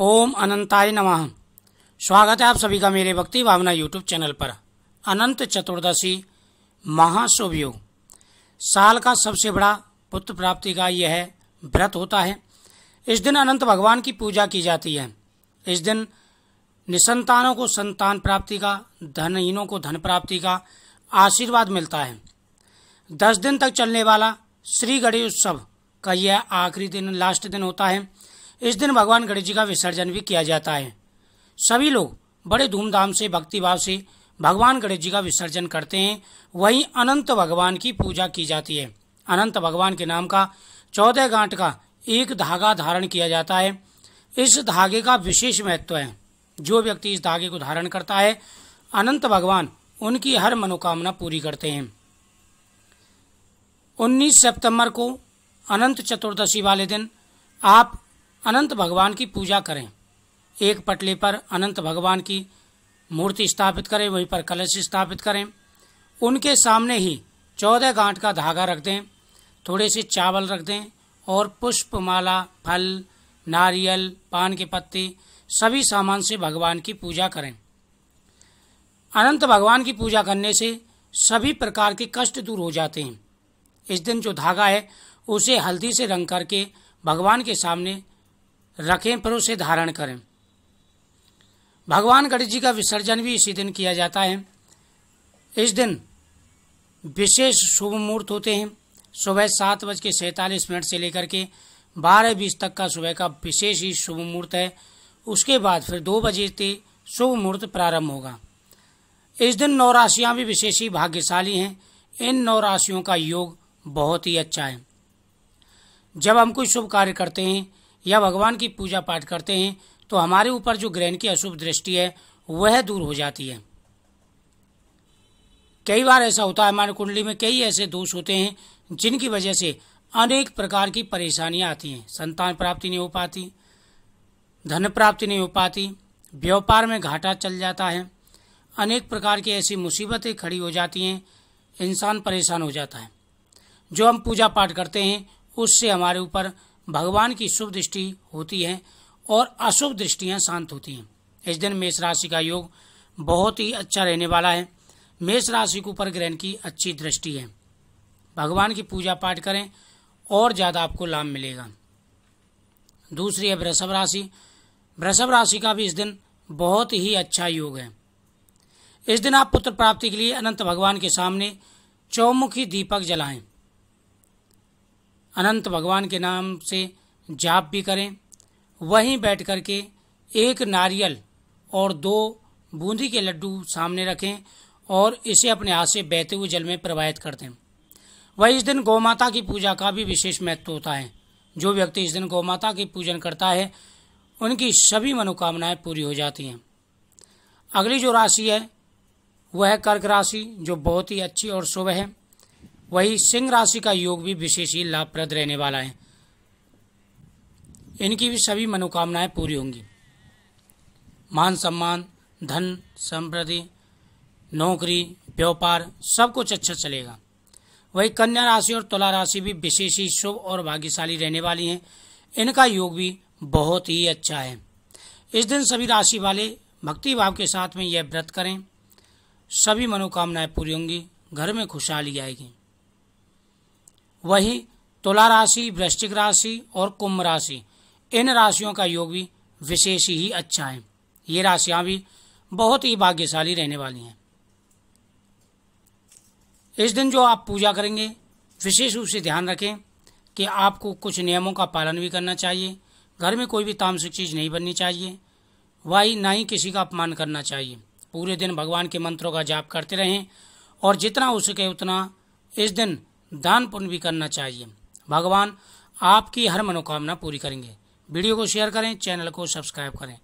ओम अनंताय नमः स्वागत है आप सभी का मेरे भक्ति भावना यूट्यूब चैनल पर अनंत चतुर्दशी महाशुभ योग साल का सबसे बड़ा पुत्र प्राप्ति का यह व्रत होता है इस दिन अनंत भगवान की पूजा की जाती है इस दिन निसंतानों को संतान प्राप्ति का धनहीनों को धन प्राप्ति का आशीर्वाद मिलता है दस दिन तक चलने वाला श्री गणेश उत्सव का यह आखिरी दिन लास्ट दिन होता है इस दिन भगवान गणेश जी का विसर्जन भी किया जाता है सभी लोग बड़े धूमधाम से भक्तिभाव से भगवान गणेश जी का विसर्जन करते हैं वहीं अनंत भगवान की पूजा की जाती है अनंत भगवान के नाम का चौदह गांठ का एक धागा धारण किया जाता है इस धागे का विशेष महत्व है जो व्यक्ति इस धागे को धारण करता है अनंत भगवान उनकी हर मनोकामना पूरी करते हैं 19 सितंबर को अनंत चतुर्दशी वाले दिन आप अनंत भगवान की पूजा करें एक पटले पर अनंत भगवान की मूर्ति स्थापित करें वहीं पर कलश स्थापित करें उनके सामने ही चौदह गांठ का धागा रख दें थोड़े से चावल रख दें और पुष्प माला फल नारियल पान के पत्ते सभी सामान से भगवान की पूजा करें अनंत भगवान की पूजा करने से सभी प्रकार के कष्ट दूर हो जाते हैं इस दिन जो धागा है उसे हल्दी से रंग करके भगवान के सामने रखें पर उसे धारण करें भगवान गणेश जी का विसर्जन भी इसी दिन किया जाता है इस दिन विशेष शुभ मुहूर्त होते हैं सुबह सात बज के सैतालीस मिनट से लेकर के बारह बीस तक का सुबह का विशेष ही शुभ मुहूर्त है उसके बाद फिर दो बजे से शुभ मुहूर्त प्रारंभ होगा इस दिन नौ राशियाँ भी विशेष ही भाग्यशाली हैं इन नौ राशियों का योग बहुत ही अच्छा है जब हम कोई शुभ कार्य करते हैं या भगवान की पूजा पाठ करते हैं तो हमारे ऊपर जो ग्रहण की अशुभ दृष्टि है वह दूर हो जाती है कई बार ऐसा होता है हमारे कुंडली में कई ऐसे दोष होते हैं जिनकी वजह से अनेक प्रकार की परेशानियां आती हैं संतान प्राप्ति नहीं हो पाती धन प्राप्ति नहीं हो पाती व्यापार में घाटा चल जाता है अनेक प्रकार की ऐसी मुसीबतें खड़ी हो जाती हैं इंसान परेशान हो जाता है जो हम पूजा पाठ करते हैं उससे हमारे ऊपर भगवान की शुभ दृष्टि होती है और अशुभ दृष्टियां शांत होती हैं इस दिन मेष राशि का योग बहुत ही अच्छा रहने वाला है मेष राशि के ऊपर ग्रहण की अच्छी दृष्टि है भगवान की पूजा पाठ करें और ज़्यादा आपको लाभ मिलेगा दूसरी है वृषभ राशि वृषभ राशि का भी इस दिन बहुत ही अच्छा योग है इस दिन आप पुत्र प्राप्ति के लिए अनंत भगवान के सामने चौमुखी दीपक जलाएं अनंत भगवान के नाम से जाप भी करें वहीं बैठ कर के एक नारियल और दो बूंदी के लड्डू सामने रखें और इसे अपने हाथ से बहते हुए जल में प्रवाहित कर दें वही इस दिन गौ माता की पूजा का भी विशेष महत्व होता है जो व्यक्ति इस दिन गौ माता की पूजन करता है उनकी सभी मनोकामनाएं पूरी हो जाती हैं अगली जो राशि है वह कर्क राशि जो बहुत ही अच्छी और शुभ है वही सिंह राशि का योग भी विशेष ही लाभप्रद रहने वाला है इनकी भी सभी मनोकामनाएं पूरी होंगी मान सम्मान धन समृद्धि नौकरी व्यापार सब कुछ अच्छा चलेगा वही कन्या राशि और तुला राशि भी विशेष ही शुभ और भाग्यशाली रहने वाली हैं इनका योग भी बहुत ही अच्छा है इस दिन सभी राशि वाले भक्ति भाव के साथ में यह व्रत करें सभी मनोकामनाएं पूरी होंगी घर में खुशहाली आएगी वही तुला राशि वृश्चिक राशि और कुंभ राशि इन राशियों का योग भी विशेष ही अच्छा है ये राशियां भी बहुत ही भाग्यशाली रहने वाली हैं इस दिन जो आप पूजा करेंगे विशेष रूप से ध्यान रखें कि आपको कुछ नियमों का पालन भी करना चाहिए घर में कोई भी तामसिक चीज़ नहीं बननी चाहिए वही ना ही किसी का अपमान करना चाहिए पूरे दिन भगवान के मंत्रों का जाप करते रहें और जितना हो सके उतना इस दिन दान पुण्य भी करना चाहिए भगवान आपकी हर मनोकामना पूरी करेंगे वीडियो को शेयर करें चैनल को सब्सक्राइब करें